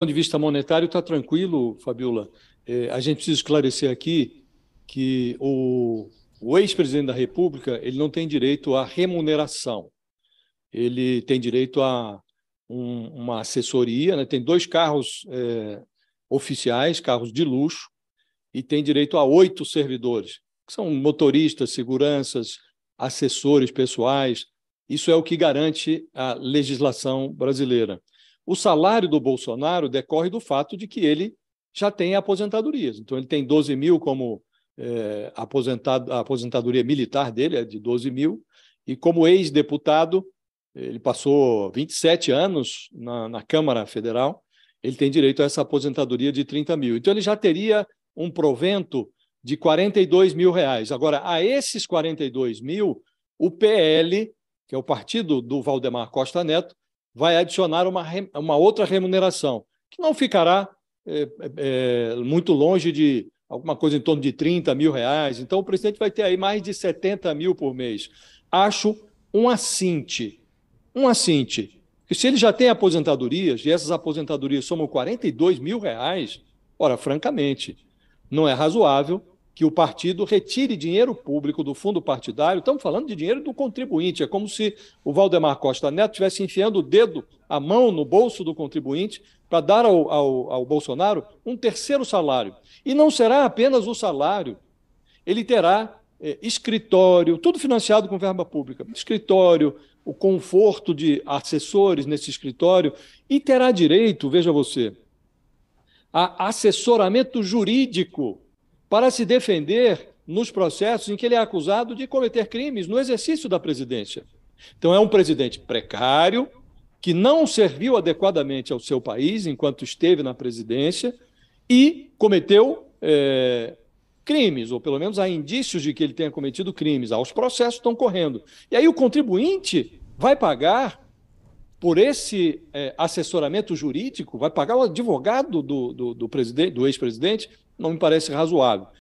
ponto de vista monetário, está tranquilo, Fabiola. É, a gente precisa esclarecer aqui que o, o ex-presidente da República ele não tem direito à remuneração. Ele tem direito a um, uma assessoria, né? tem dois carros é, oficiais, carros de luxo, e tem direito a oito servidores, que são motoristas, seguranças, assessores pessoais. Isso é o que garante a legislação brasileira. O salário do Bolsonaro decorre do fato de que ele já tem aposentadorias. Então, ele tem 12 mil como é, aposentado, a aposentadoria militar dele, é de 12 mil, e como ex-deputado, ele passou 27 anos na, na Câmara Federal, ele tem direito a essa aposentadoria de 30 mil. Então, ele já teria um provento de 42 mil reais. Agora, a esses 42 mil, o PL, que é o partido do Valdemar Costa Neto, vai adicionar uma, uma outra remuneração, que não ficará é, é, é, muito longe de alguma coisa em torno de 30 mil reais. Então, o presidente vai ter aí mais de 70 mil por mês. Acho um assinte, um assinte. E se ele já tem aposentadorias, e essas aposentadorias somam 42 mil reais, ora, francamente, não é razoável que o partido retire dinheiro público do fundo partidário. Estamos falando de dinheiro do contribuinte. É como se o Valdemar Costa Neto estivesse enfiando o dedo, a mão no bolso do contribuinte para dar ao, ao, ao Bolsonaro um terceiro salário. E não será apenas o salário. Ele terá é, escritório, tudo financiado com verba pública. Escritório, o conforto de assessores nesse escritório e terá direito, veja você, a assessoramento jurídico para se defender nos processos em que ele é acusado de cometer crimes no exercício da presidência. Então, é um presidente precário, que não serviu adequadamente ao seu país enquanto esteve na presidência e cometeu é, crimes, ou pelo menos há indícios de que ele tenha cometido crimes. Ah, os processos estão correndo. E aí o contribuinte vai pagar por esse é, assessoramento jurídico, vai pagar o advogado do, do, do, do ex-presidente, não me parece razoável.